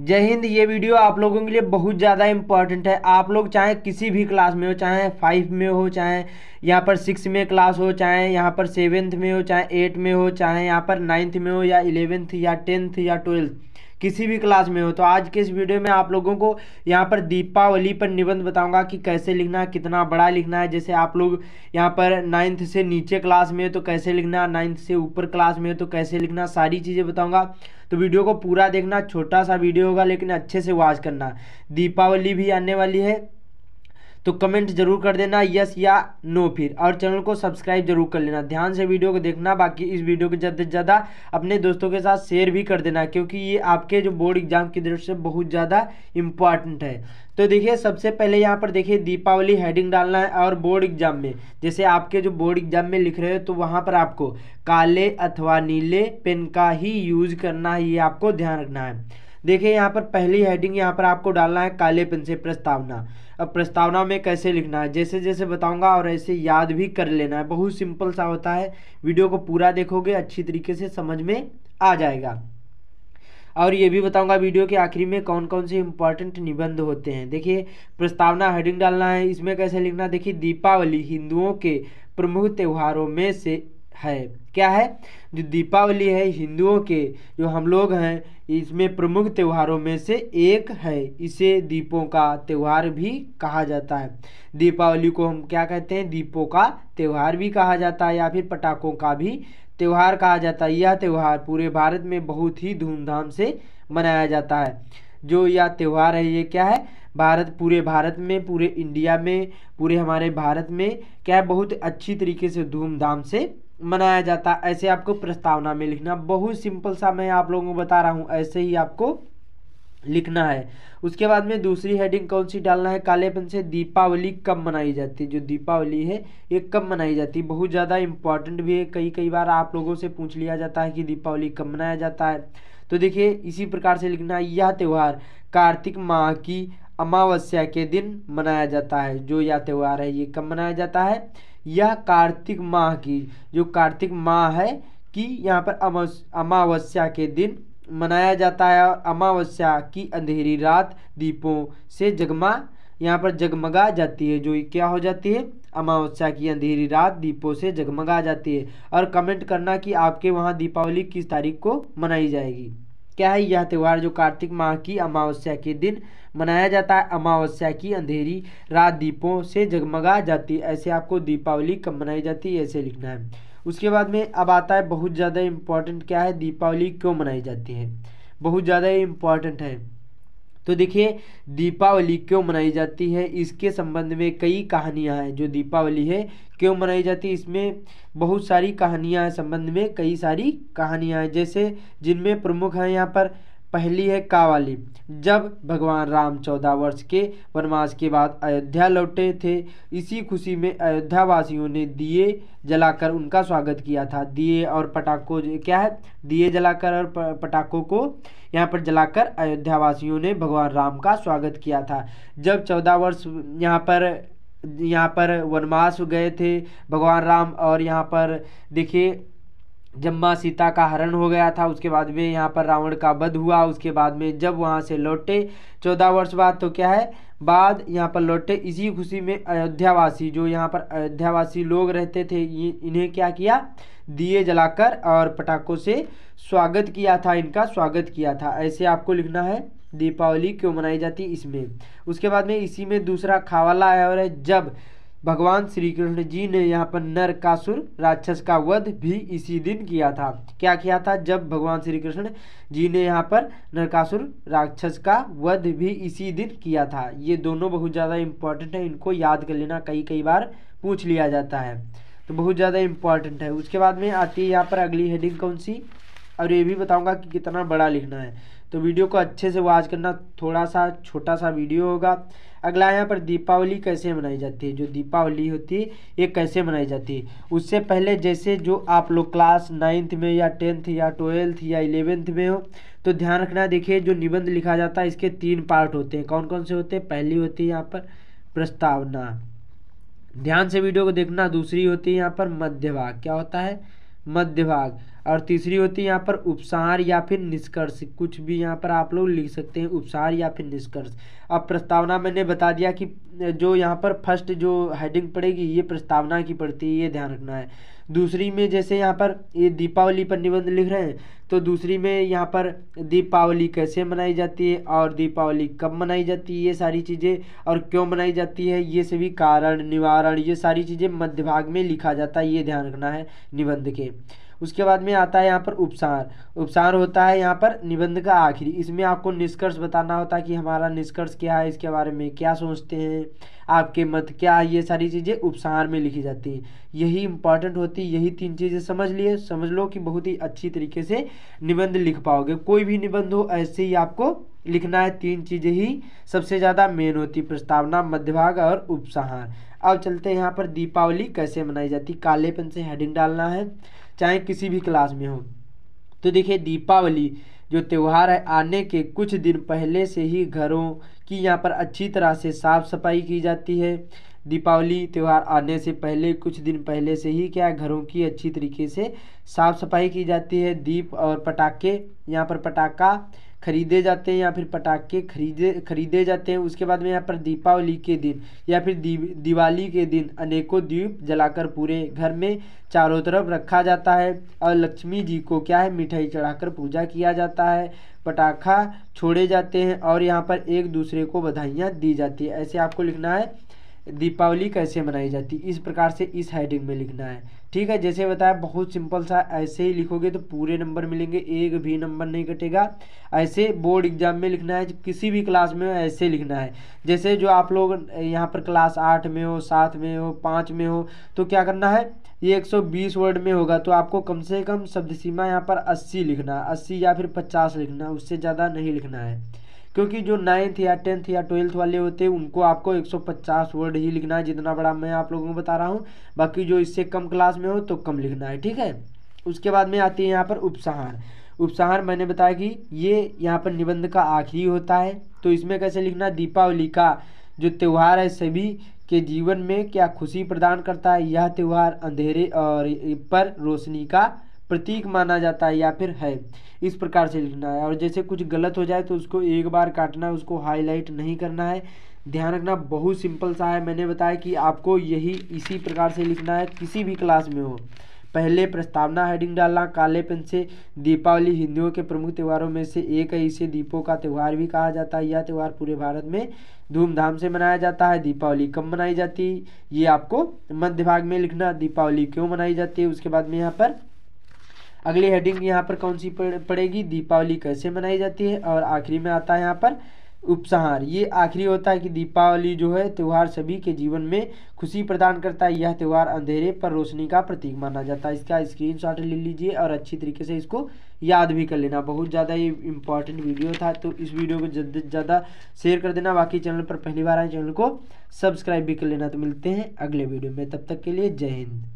जय हिंद ये वीडियो आप लोगों के लिए बहुत ज़्यादा इंपॉर्टेंट है आप लोग चाहे किसी भी क्लास में हो चाहे फाइव में हो चाहे यहाँ पर सिक्स में क्लास हो चाहे यहाँ पर सेवेंथ में हो चाहे एट में हो चाहे यहाँ पर नाइन्थ में हो या इलेवेंथ या टेंथ या ट्वेल्थ किसी भी क्लास में हो तो आज के इस वीडियो में आप लोगों को यहाँ पर दीपावली पर निबंध बताऊंगा कि कैसे लिखना है कितना बड़ा लिखना है जैसे आप लोग यहाँ पर नाइन्थ से नीचे क्लास में हो तो कैसे लिखना नाइन्थ से ऊपर क्लास में हो तो कैसे लिखना सारी चीज़ें बताऊँगा तो वीडियो को पूरा देखना छोटा सा वीडियो होगा लेकिन अच्छे से वॉच करना दीपावली भी आने वाली है तो कमेंट जरूर कर देना यस या नो फिर और चैनल को सब्सक्राइब जरूर कर लेना ध्यान से वीडियो को देखना बाकी इस वीडियो को ज़्यादा से ज़्यादा अपने दोस्तों के साथ शेयर भी कर देना क्योंकि ये आपके जो बोर्ड एग्जाम की दृष्टि से बहुत ज़्यादा इंपॉर्टेंट है तो देखिए सबसे पहले यहाँ पर देखिए दीपावली हेडिंग डालना है और बोर्ड एग्जाम में जैसे आपके जो बोर्ड एग्जाम में लिख रहे हो तो वहाँ पर आपको काले अथवा नीले पेन का ही यूज करना है ये आपको ध्यान रखना है देखिए यहाँ पर पहली हेडिंग यहाँ पर आपको डालना है काले पेन से प्रस्तावना अब प्रस्तावना में कैसे लिखना है जैसे जैसे बताऊंगा और ऐसे याद भी कर लेना है बहुत सिंपल सा होता है वीडियो को पूरा देखोगे अच्छी तरीके से समझ में आ जाएगा और ये भी बताऊंगा वीडियो के आखिरी में कौन कौन से इंपॉर्टेंट निबंध होते हैं देखिए प्रस्तावना हेडिंग डालना है इसमें कैसे लिखना देखिए दीपावली हिंदुओं के प्रमुख त्योहारों में से है क्या है जो दीपावली है हिंदुओं के जो हम लोग हैं इसमें प्रमुख त्योहारों में से एक है इसे दीपों का त्यौहार भी कहा जाता है दीपावली को हम क्या कहते हैं दीपों का त्यौहार भी कहा जाता है या फिर पटाखों का भी त्यौहार कहा जाता है यह त्यौहार पूरे भारत में बहुत ही धूमधाम से मनाया जाता है जो यह त्यौहार है ये क्या है भारत पूरे भारत में पूरे इंडिया में पूरे हमारे भारत में क्या है बहुत अच्छी तरीके से धूमधाम से मनाया जाता है ऐसे आपको प्रस्तावना में लिखना बहुत सिंपल सा मैं आप लोगों को बता रहा हूँ ऐसे ही आपको लिखना है उसके बाद में दूसरी हेडिंग कौन सी डालना है कालेपन से दीपावली कब मनाई जाती है जो दीपावली है ये कब मनाई जाती है बहुत ज़्यादा इम्पॉर्टेंट भी है कई कई बार आप लोगों से पूछ लिया जाता है कि दीपावली कब मनाया जाता है तो देखिए इसी प्रकार से लिखना है यह त्यौहार कार्तिक माह की अमावस्या के दिन मनाया जाता है जो यह त्यौहार है ये कब मनाया जाता है यह कार्तिक माह की जो कार्तिक माह है कि यहाँ पर अमावस्या के दिन मनाया जाता है और अमावस्या की अंधेरी रात दीपों से जगमा यहाँ पर जगमगा जाती है जो क्या हो जाती है अमावस्या की अंधेरी रात दीपों से जगमगा जाती है और कमेंट करना कि आपके वहाँ दीपावली किस तारीख को मनाई जाएगी क्या है यह त्यौहार जो कार्तिक माह की अमावस्या के दिन मनाया जाता है अमावस्या की अंधेरी रात दीपों से जगमगा जाती है ऐसे आपको दीपावली कब मनाई जाती है ऐसे लिखना है उसके बाद में अब आता है बहुत ज़्यादा इम्पॉर्टेंट क्या है दीपावली क्यों मनाई जाती है बहुत ज़्यादा इम्पॉर्टेंट है तो देखिए दीपावली क्यों मनाई जाती है इसके संबंध में कई कहानियां हैं जो दीपावली है क्यों मनाई जाती है इसमें बहुत सारी कहानियां हैं संबंध में कई सारी कहानियां हैं जैसे जिनमें प्रमुख हैं यहाँ पर पहली है कावाली जब भगवान राम चौदह वर्ष के वनवास के बाद अयोध्या लौटे थे इसी खुशी में अयोध्या वासियों ने दिए जलाकर उनका स्वागत किया था दिए और पटाखों क्या है दिए जलाकर और पटाखों को यहाँ पर जलाकर अयोध्या वासियों ने भगवान राम का स्वागत किया था जब चौदह वर्ष यहाँ पर यहाँ पर वनवास गए थे भगवान राम और यहाँ पर देखिए जब माँ सीता का हरण हो गया था उसके बाद में यहाँ पर रावण का वध हुआ उसके बाद में जब वहाँ से लौटे चौदह वर्ष बाद तो क्या है बाद यहाँ पर लौटे इसी खुशी में अयोध्यावासी जो यहाँ पर अयोध्यावासी लोग रहते थे इन्हें क्या किया दिए जलाकर और पटाखों से स्वागत किया था इनका स्वागत किया था ऐसे आपको लिखना है दीपावली क्यों मनाई जाती इसमें उसके बाद में इसी में दूसरा खावाला है और है जब भगवान श्री कृष्ण जी ने यहाँ पर नरकासुर राक्षस का वध भी इसी दिन किया था क्या किया था जब भगवान श्री कृष्ण जी ने यहाँ पर नरकासुर राक्षस का वध भी इसी दिन किया था ये दोनों बहुत ज़्यादा इम्पॉर्टेंट है इनको याद कर लेना कई कई बार पूछ लिया जाता है तो बहुत ज़्यादा इम्पॉर्टेंट है उसके बाद में आती है यहाँ पर अगली हेडिंग कौन सी और ये भी बताऊंगा कि कितना बड़ा लिखना है तो वीडियो को अच्छे से वॉच करना थोड़ा सा छोटा सा वीडियो होगा अगला यहाँ पर दीपावली कैसे मनाई जाती है जो दीपावली होती है ये कैसे मनाई जाती है उससे पहले जैसे जो आप लोग क्लास नाइन्थ में या टेंथ या ट्वेल्थ या इलेवेंथ में हो तो ध्यान रखना देखिए जो निबंध लिखा जाता है इसके तीन पार्ट होते हैं कौन कौन से होते हैं पहली होती है यहाँ पर प्रस्तावना ध्यान से वीडियो को देखना दूसरी होती है यहाँ पर मध्यभाग क्या होता है मध्यभाग और तीसरी होती है यहाँ पर उपसार या फिर निष्कर्ष कुछ भी यहाँ पर आप लोग लिख सकते हैं उपसार या फिर निष्कर्ष अब प्रस्तावना मैंने बता दिया कि जो यहाँ पर फर्स्ट जो हेडिंग पड़ेगी ये प्रस्तावना की पड़ती है ये ध्यान रखना है दूसरी में जैसे यहाँ पर ये दीपावली पर निबंध लिख रहे हैं तो दूसरी में यहाँ पर दीपावली कैसे मनाई जाती है और दीपावली कब मनाई जाती है ये सारी चीज़ें और क्यों मनाई जाती है ये सभी कारण निवारण ये सारी चीज़ें मध्य भाग में लिखा जाता है ये ध्यान रखना है निबंध के उसके बाद में आता है यहाँ पर उपसार उपसार होता है यहाँ पर निबंध का आखिरी इसमें आपको निष्कर्ष बताना होता है कि हमारा निष्कर्ष क्या है इसके बारे में क्या सोचते हैं आपके मत क्या ये सारी चीज़ें उपसार में लिखी जाती हैं यही इंपॉर्टेंट होती है यही तीन चीज़ें समझ लिए समझ लो कि बहुत ही अच्छी तरीके से निबंध लिख पाओगे कोई भी निबंध हो ऐसे ही आपको लिखना है तीन चीज़ें ही सबसे ज़्यादा मेन होती प्रस्तावना मध्यभाग और उपसार अब चलते हैं यहाँ पर दीपावली कैसे मनाई जाती कालेपन से हेडिंग डालना है चाहे किसी भी क्लास में हो तो देखिए दीपावली जो त्यौहार है आने के कुछ दिन पहले से ही घरों की यहाँ पर अच्छी तरह से साफ़ सफाई की जाती है दीपावली त्यौहार आने से पहले कुछ दिन पहले से ही क्या घरों की अच्छी तरीके से साफ़ सफाई की जाती है दीप और पटाखे यहाँ पर पटाखा खरीदे जाते हैं या फिर पटाखे खरीदे खरीदे जाते हैं उसके बाद में यहाँ पर दीपावली के दिन या फिर दी, दिवाली के दिन अनेकों दीप जलाकर पूरे घर में चारों तरफ रखा जाता है और लक्ष्मी जी को क्या है मिठाई चढ़ाकर पूजा किया जाता है पटाखा छोड़े जाते हैं और यहाँ पर एक दूसरे को बधाइयाँ दी जाती है ऐसे आपको लिखना है दीपावली कैसे मनाई जाती इस प्रकार से इस हेडिंग में लिखना है ठीक है जैसे बताया बहुत सिंपल सा ऐसे ही लिखोगे तो पूरे नंबर मिलेंगे एक भी नंबर नहीं कटेगा ऐसे बोर्ड एग्जाम में लिखना है किसी भी क्लास में ऐसे लिखना है जैसे जो आप लोग यहाँ पर क्लास आठ में हो सात में हो पाँच में हो तो क्या करना है ये 120 वर्ड में होगा तो आपको कम से कम शब्द सीमा यहाँ पर 80 लिखना 80 या फिर 50 लिखना उससे ज़्यादा नहीं लिखना है क्योंकि जो नाइन्थ या टेंथ या ट्वेल्थ वाले होते हैं उनको आपको 150 वर्ड ही लिखना है जितना बड़ा मैं आप लोगों को बता रहा हूँ बाकी जो इससे कम क्लास में हो तो कम लिखना है ठीक है उसके बाद में आती है यहाँ पर उपसहार उपसहार मैंने बताया कि ये यहाँ पर निबंध का आखिरी होता है तो इसमें कैसे लिखना दीपावली का जो त्यौहार है सभी के जीवन में क्या खुशी प्रदान करता है यह त्यौहार अंधेरे और पर रोशनी का प्रतीक माना जाता है या फिर है इस प्रकार से लिखना है और जैसे कुछ गलत हो जाए तो उसको एक बार काटना है उसको हाईलाइट नहीं करना है ध्यान रखना बहुत सिंपल सा है मैंने बताया कि आपको यही इसी प्रकार से लिखना है किसी भी क्लास में हो पहले प्रस्तावना हेडिंग डालना काले पेन से दीपावली हिंदुओं के प्रमुख त्योहारों में से एक है इसे दीपों का त्यौहार भी कहा जाता है यह त्यौहार पूरे भारत में धूमधाम से मनाया जाता है दीपावली कब मनाई जाती है ये आपको मध्य भाग में लिखना दीपावली क्यों मनाई जाती है उसके बाद में यहाँ पर अगली हेडिंग यहाँ पर कौन सी पड़ेगी दीपावली कैसे मनाई जाती है और आखिरी में आता है यहाँ पर उपसंहार ये आखिरी होता है कि दीपावली जो है त्यौहार सभी के जीवन में खुशी प्रदान करता है यह त्यौहार अंधेरे पर रोशनी का प्रतीक माना जाता है इसका स्क्रीन शॉट ले लीजिए और अच्छी तरीके से इसको याद भी कर लेना बहुत ज़्यादा ये इंपॉर्टेंट वीडियो था तो इस वीडियो को जल्द से ज़्यादा शेयर कर देना बाकी चैनल पर पहली बार आए चैनल को सब्सक्राइब भी कर लेना तो मिलते हैं अगले वीडियो में तब तक के लिए जय हिंद